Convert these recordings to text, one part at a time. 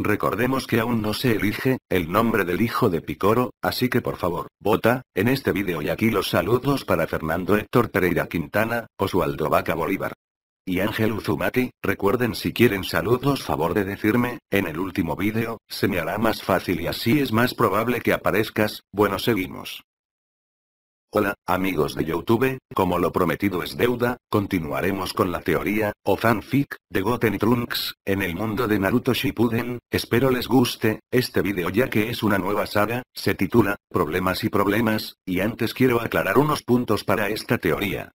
Recordemos que aún no se elige, el nombre del hijo de Picoro, así que por favor, vota, en este vídeo y aquí los saludos para Fernando Héctor Pereira Quintana, su Vaca Bolívar. Y Ángel Uzumaki, recuerden si quieren saludos favor de decirme, en el último vídeo, se me hará más fácil y así es más probable que aparezcas, bueno seguimos. Hola, amigos de Youtube, como lo prometido es deuda, continuaremos con la teoría, o fanfic, de Goten Trunks, en el mundo de Naruto Shippuden, espero les guste, este video ya que es una nueva saga, se titula, Problemas y Problemas, y antes quiero aclarar unos puntos para esta teoría.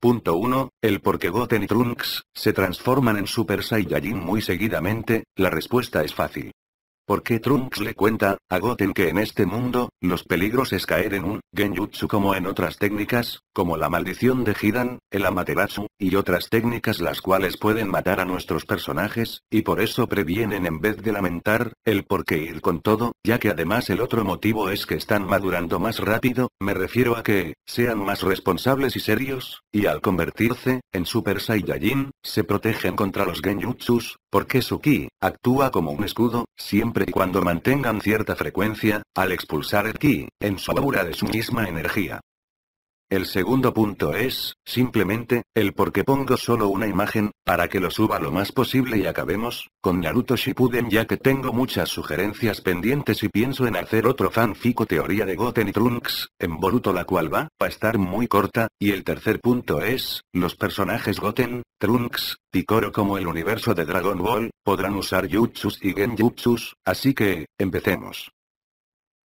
Punto 1. El por qué Goten y Trunks se transforman en Super Saiyajin muy seguidamente, la respuesta es fácil. Porque Trunks le cuenta, a Goten que en este mundo, los peligros es caer en un genjutsu como en otras técnicas, como la maldición de Hidan, el Amaterasu, y otras técnicas las cuales pueden matar a nuestros personajes, y por eso previenen en vez de lamentar, el por qué ir con todo, ya que además el otro motivo es que están madurando más rápido, me refiero a que, sean más responsables y serios, y al convertirse, en Super Saiyajin, se protegen contra los genjutsus, porque su ki, actúa como un escudo, siempre y cuando mantengan cierta frecuencia, al expulsar el ki, en su aura de su misma energía. El segundo punto es, simplemente, el por qué pongo solo una imagen, para que lo suba lo más posible y acabemos, con Naruto Shippuden ya que tengo muchas sugerencias pendientes y pienso en hacer otro fanfico teoría de Goten y Trunks, en Boruto la cual va a estar muy corta, y el tercer punto es, los personajes Goten, Trunks, Koro como el universo de Dragon Ball, podrán usar jutsus y genjutsus, así que, empecemos.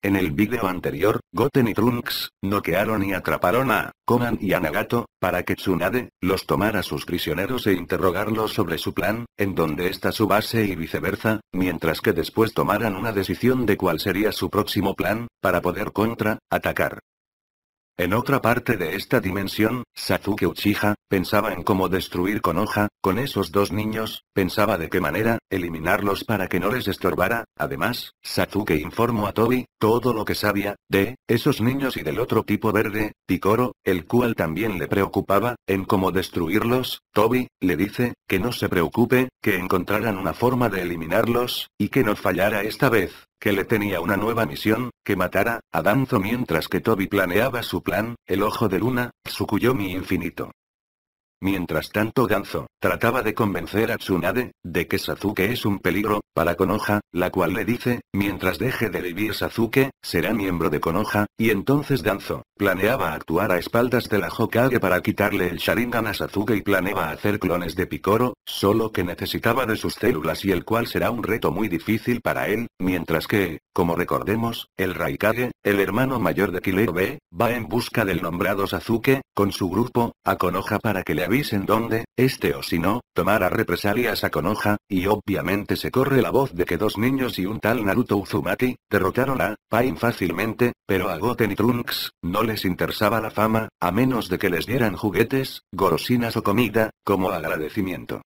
En el vídeo anterior, Goten y Trunks, noquearon y atraparon a Conan y a Nagato, para que Tsunade, los tomara sus prisioneros e interrogarlos sobre su plan, en donde está su base y viceversa, mientras que después tomaran una decisión de cuál sería su próximo plan, para poder contra-atacar. En otra parte de esta dimensión, Satsuke Uchiha, pensaba en cómo destruir Konoha, con esos dos niños, pensaba de qué manera, eliminarlos para que no les estorbara, además, Satsuke informó a Tobi, todo lo que sabía, de, esos niños y del otro tipo verde, Picoro, el cual también le preocupaba, en cómo destruirlos, Tobi, le dice, que no se preocupe, que encontraran una forma de eliminarlos, y que no fallara esta vez que le tenía una nueva misión, que matara a Danzo mientras que Toby planeaba su plan, el ojo de luna, Tsukuyomi infinito. Mientras tanto Ganzo, trataba de convencer a Tsunade, de que Sasuke es un peligro, para Konoha, la cual le dice, mientras deje de vivir Sasuke, será miembro de Konoha, y entonces Ganzo, planeaba actuar a espaldas de la Hokage para quitarle el Sharingan a Sasuke y planeaba hacer clones de Picoro, solo que necesitaba de sus células y el cual será un reto muy difícil para él, mientras que, como recordemos, el Raikage, el hermano mayor de Kileo B, va en busca del nombrado Sasuke, con su grupo, a Konoha para que le en dónde, este o si no, tomara represalias a Konoha, y obviamente se corre la voz de que dos niños y un tal Naruto Uzumaki, derrotaron a Pain fácilmente, pero a Goten y Trunks, no les interesaba la fama, a menos de que les dieran juguetes, golosinas o comida, como agradecimiento.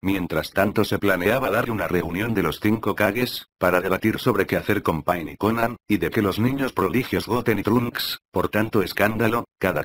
Mientras tanto se planeaba dar una reunión de los cinco Kages, para debatir sobre qué hacer con Pain y Conan, y de que los niños prodigios Goten y Trunks, por tanto escándalo, cada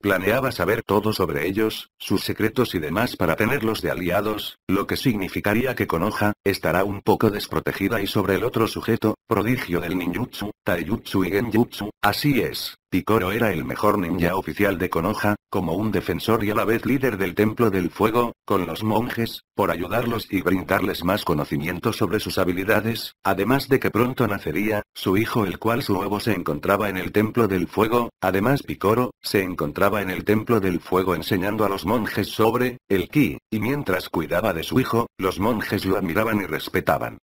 planeaba saber todo sobre ellos, sus secretos y demás para tenerlos de aliados, lo que significaría que Konoha, estará un poco desprotegida y sobre el otro sujeto, prodigio del ninjutsu, taijutsu y genjutsu, así es, Tikoro era el mejor ninja oficial de Konoha, como un defensor y a la vez líder del Templo del Fuego, con los monjes, por ayudarlos y brindarles más conocimiento sobre sus habilidades, Además de que pronto nacería, su hijo el cual su huevo se encontraba en el templo del fuego, además Picoro, se encontraba en el templo del fuego enseñando a los monjes sobre, el ki, y mientras cuidaba de su hijo, los monjes lo admiraban y respetaban.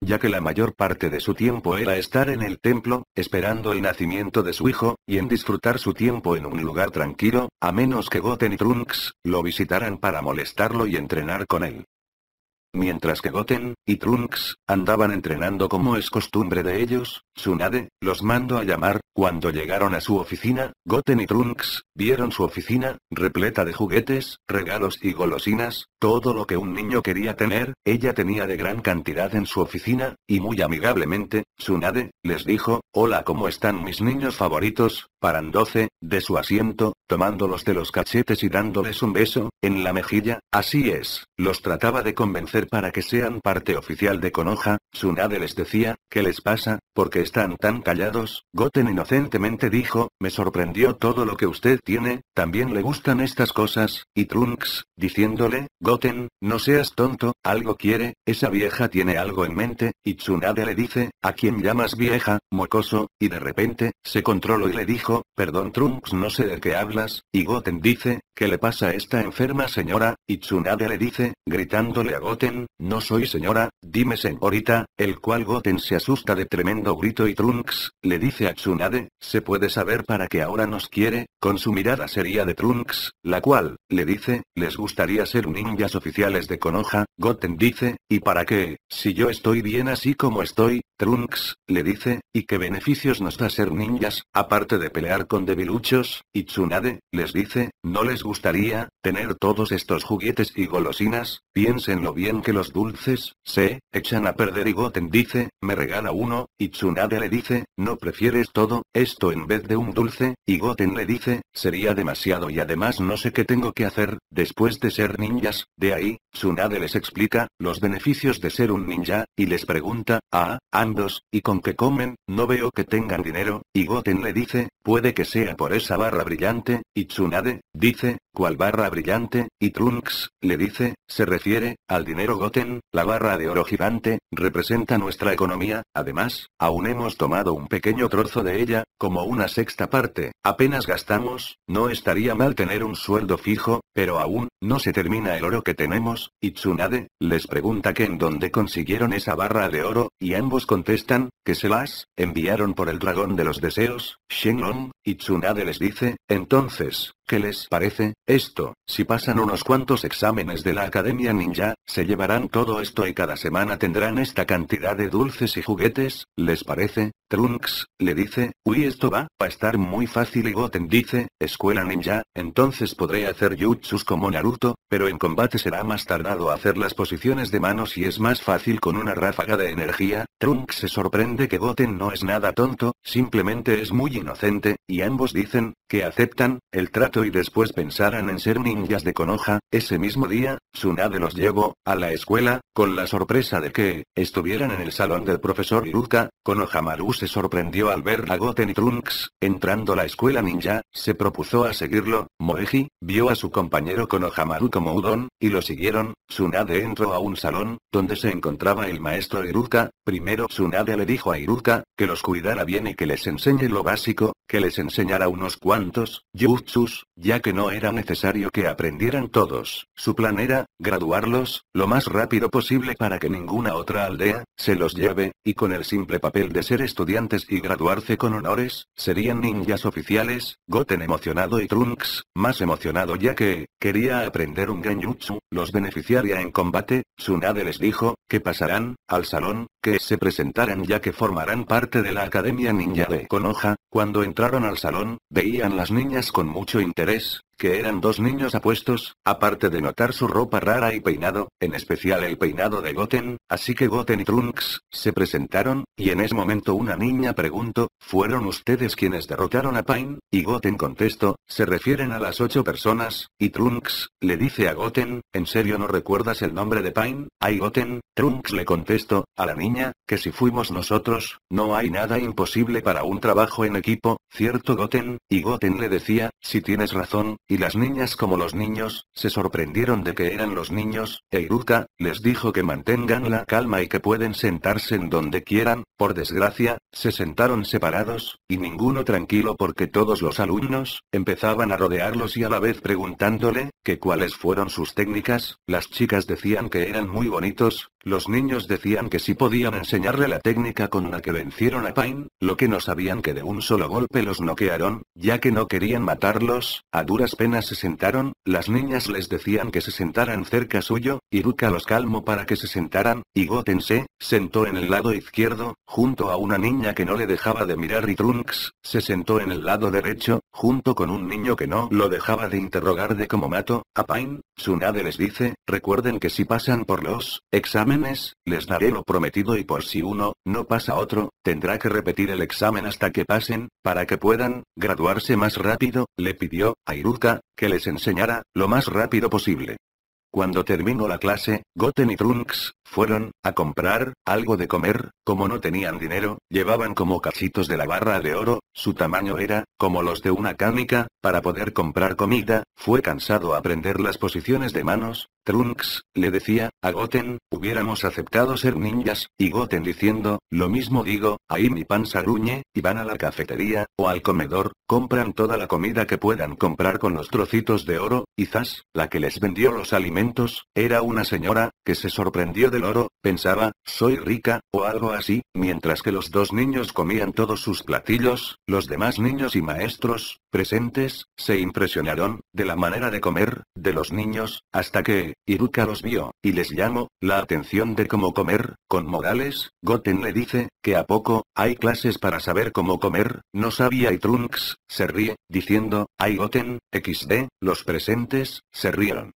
Ya que la mayor parte de su tiempo era estar en el templo, esperando el nacimiento de su hijo, y en disfrutar su tiempo en un lugar tranquilo, a menos que Goten y Trunks, lo visitaran para molestarlo y entrenar con él. Mientras que Goten y Trunks andaban entrenando como es costumbre de ellos, Tsunade los mandó a llamar. Cuando llegaron a su oficina, Goten y Trunks vieron su oficina, repleta de juguetes, regalos y golosinas, todo lo que un niño quería tener, ella tenía de gran cantidad en su oficina, y muy amigablemente, Tsunade les dijo, Hola, ¿cómo están mis niños favoritos? Parandoce, de su asiento, tomándolos de los cachetes y dándoles un beso, en la mejilla, así es, los trataba de convencer para que sean parte oficial de Konoha, Sunade les decía, ¿qué les pasa? porque están tan callados, Goten inocentemente dijo, me sorprendió todo lo que usted tiene, también le gustan estas cosas, y Trunks, diciéndole, Goten, no seas tonto, algo quiere, esa vieja tiene algo en mente, y Tsunade le dice, ¿a quien llamas vieja, mocoso? Y de repente, se controló y le dijo, perdón Trunks no sé de qué hablas, y Goten dice, ¿qué le pasa a esta enferma señora? Y Tsunade le dice, gritándole a Goten, no soy señora, dime señorita, el cual Goten se asusta de tremendo grito y Trunks, le dice a Tsunade, se puede saber para qué ahora nos quiere, con su mirada sería de Trunks, la cual, le dice, les gustaría ser ninjas oficiales de Konoha, Goten dice, ¿y para qué? Si yo estoy bien así como estoy, Trunks, le dice, ¿y qué beneficios nos da ser ninjas, aparte de pelear con debiluchos? Y Tsunade, les dice, ¿no les gustaría, tener todos estos juguetes y golosinas? Piensen lo bien que los dulces, se, echan a perder y Goten dice, me regala uno, y Tsunade le dice, ¿no prefieres todo, esto en vez de un dulce? Y Goten le dice, sería demasiado y además no sé qué tengo que hacer, después de ser ninjas, de ahí, Tsunade les explica, los beneficios de ser un ninja, y les pregunta, ah, ah y con que comen, no veo que tengan dinero, y Goten le dice, puede que sea por esa barra brillante, y Tsunade, dice, ¿cuál barra brillante? Y Trunks, le dice, se refiere, al dinero Goten, la barra de oro gigante, representa nuestra economía, además, aún hemos tomado un pequeño trozo de ella, como una sexta parte, apenas gastamos, no estaría mal tener un sueldo fijo, pero aún, no se termina el oro que tenemos, y Tsunade, les pregunta que en dónde consiguieron esa barra de oro, y ambos contestan, que se las enviaron por el dragón de los deseos, Shenlong, y Tsunade les dice, entonces, ¿qué les parece? Esto, si pasan unos cuantos exámenes de la Academia Ninja, se llevarán todo esto y cada semana tendrán esta cantidad de dulces y juguetes, ¿les parece? Trunks, le dice, uy esto va a estar muy fácil y Goten dice, escuela ninja, entonces podré hacer jutsus como Naruto, pero en combate será más tardado hacer las posiciones de manos y es más fácil con una ráfaga de energía, Trunks se sorprende que Goten no es nada tonto, simplemente es muy inocente, y ambos dicen, que aceptan el trato y después pensaran en ser ninjas de Konoha, ese mismo día, Tsunade los llevó a la escuela, con la sorpresa de que estuvieran en el salón del profesor Iruka, Konohamaru se sorprendió al ver a Goten y Trunks, entrando la escuela ninja, se propuso a seguirlo, Moeji, vio a su compañero Konohamaru como Udon, y lo siguieron, Tsunade entró a un salón, donde se encontraba el maestro Iruka, primero Tsunade le dijo a Iruka, que los cuidara bien y que les enseñe lo básico, que les enseñara unos cuantos, jutsus, ya que no era necesario que aprendieran todos. Su plan era, graduarlos, lo más rápido posible para que ninguna otra aldea, se los lleve, y con el simple papel de ser estudiantes y graduarse con honores, serían ninjas oficiales, Goten emocionado y Trunks, más emocionado ya que, quería aprender un genjutsu, los beneficiaría en combate, Tsunade les dijo, que pasarán, al salón, que se presentaran ya que formarán parte de la Academia Ninja de Konoha, cuando entraron al salón, veían las niñas con mucho interés, que eran dos niños apuestos, aparte de notar su ropa rara y peinado, en especial el peinado de Goten, así que Goten y Trunks, se presentaron, y en ese momento una niña preguntó, ¿fueron ustedes quienes derrotaron a Pain? Y Goten contestó, se refieren a las ocho personas, y Trunks, le dice a Goten, ¿en serio no recuerdas el nombre de Pain? Ay Goten, Trunks le contestó, a la niña, que si fuimos nosotros, no hay nada imposible para un trabajo en equipo, cierto Goten, y Goten le decía, si tienes razón, y las niñas como los niños, se sorprendieron de que eran los niños, e Iruka, les dijo que mantengan la calma y que pueden sentarse en donde quieran, por desgracia, se sentaron separados, y ninguno tranquilo porque todos los alumnos, empezaban a rodearlos y a la vez preguntándole, que cuáles fueron sus técnicas, las chicas decían que eran muy bonitos, los niños decían que si sí podían enseñarle la técnica con la que vencieron a Pain, lo que no sabían que de un solo golpe los noquearon, ya que no querían matarlos, a duras Apenas se sentaron, las niñas les decían que se sentaran cerca suyo, Iruka los calmó para que se sentaran, y Gotense, sentó en el lado izquierdo, junto a una niña que no le dejaba de mirar y Trunks, se sentó en el lado derecho, junto con un niño que no lo dejaba de interrogar de como mato, a Pain, Tsunade les dice, recuerden que si pasan por los exámenes, les daré lo prometido y por si uno, no pasa otro, tendrá que repetir el examen hasta que pasen, para que puedan, graduarse más rápido, le pidió, a Iruka que les enseñará, lo más rápido posible. Cuando terminó la clase, Goten y Trunks, fueron, a comprar, algo de comer, como no tenían dinero, llevaban como cachitos de la barra de oro, su tamaño era, como los de una cámica, para poder comprar comida, fue cansado aprender las posiciones de manos, Trunks, le decía, a Goten, hubiéramos aceptado ser ninjas, y Goten diciendo, lo mismo digo, ahí mi panza ruñe, y van a la cafetería, o al comedor, compran toda la comida que puedan comprar con los trocitos de oro, quizás, la que les vendió los alimentos era una señora, que se sorprendió del oro, pensaba, soy rica, o algo así, mientras que los dos niños comían todos sus platillos, los demás niños y maestros, presentes, se impresionaron, de la manera de comer, de los niños, hasta que, Iruka los vio, y les llamó, la atención de cómo comer, con morales, Goten le dice, que a poco, hay clases para saber cómo comer, no sabía y Trunks, se ríe, diciendo, hay Goten, XD, los presentes, se rieron.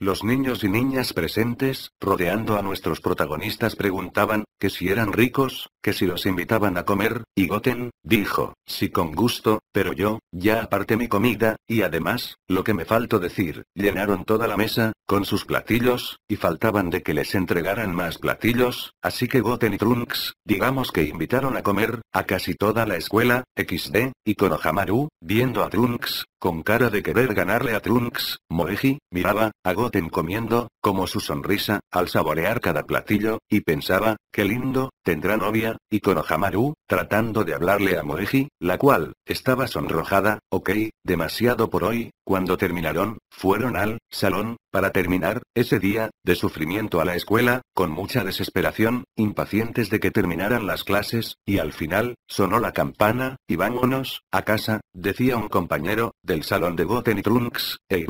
Los niños y niñas presentes, rodeando a nuestros protagonistas, preguntaban, que si eran ricos, que si los invitaban a comer, y Goten, dijo, sí con gusto, pero yo, ya aparte mi comida, y además, lo que me faltó decir, llenaron toda la mesa, con sus platillos, y faltaban de que les entregaran más platillos, así que Goten y Trunks, digamos que invitaron a comer, a casi toda la escuela, XD, y Konohamaru, viendo a Trunks, con cara de querer ganarle a Trunks, Moeji, miraba, a Goten comiendo, como su sonrisa, al saborear cada platillo, y pensaba, qué lindo, tendrá novia, y Konohamaru, tratando de hablarle a Moeji, la cual, estaba sonrojada, ok, demasiado por hoy, cuando terminaron, fueron al salón, para terminar, ese día, de sufrimiento a la escuela, con mucha desesperación, impacientes de que terminaran las clases, y al final, sonó la campana, y vámonos, a casa, decía un compañero, del salón de Goten y Trunks, e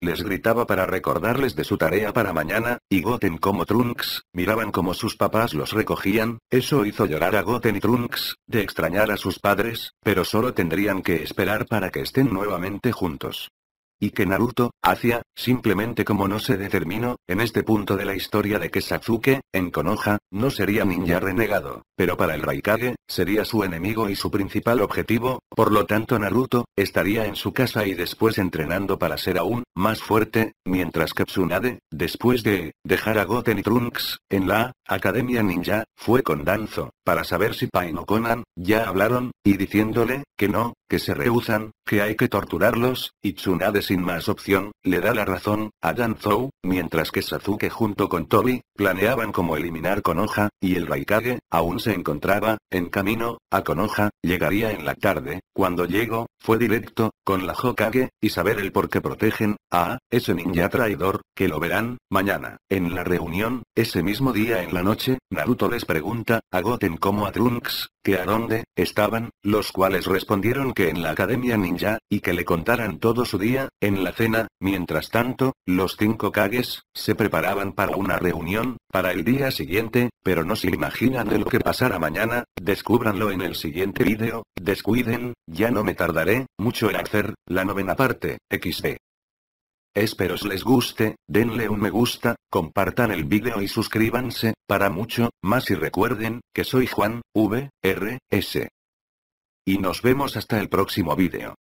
les gritaba para recordarles de su tarea para mañana, y Goten como Trunks, miraban como sus papás los recogían, eso hizo llorar a Goten y Trunks, de extrañar a sus padres, pero solo tendrían que esperar para que estén nuevamente juntos. Y que Naruto, hacia, simplemente como no se determinó, en este punto de la historia de que Sasuke, en Konoha, no sería ninja renegado, pero para el Raikage, sería su enemigo y su principal objetivo, por lo tanto Naruto, estaría en su casa y después entrenando para ser aún, más fuerte, mientras que Tsunade, después de, dejar a Goten y Trunks, en la, Academia Ninja, fue con Danzo, para saber si Pain o Conan, ya hablaron, y diciéndole, que no, que se rehusan, que hay que torturarlos, y Tsunade sin más opción, le da la razón, a Danzou, mientras que Sasuke junto con Tobi, planeaban como eliminar Konoha, y el Raikage, aún se encontraba, en camino, a Konoha, llegaría en la tarde, cuando llegó, fue directo, con la Hokage, y saber el por qué protegen, a, ese ninja traidor, que lo verán, mañana, en la reunión, ese mismo día en la noche, Naruto les pregunta, a Goten como a Trunks, que a dónde, estaban, los cuales respondieron que en la Academia Ninja, y que le contaran todo su día, en la cena, mientras tanto, los cinco Kages, se preparaban para una reunión, para el día siguiente, pero no se imaginan de lo que pasará mañana, descúbranlo en el siguiente vídeo, descuiden, ya no me tardaré, mucho en hacer, la novena parte, xd. Espero les guste, denle un me gusta, compartan el vídeo y suscríbanse, para mucho, más y recuerden, que soy Juan, V, R, S. Y nos vemos hasta el próximo vídeo.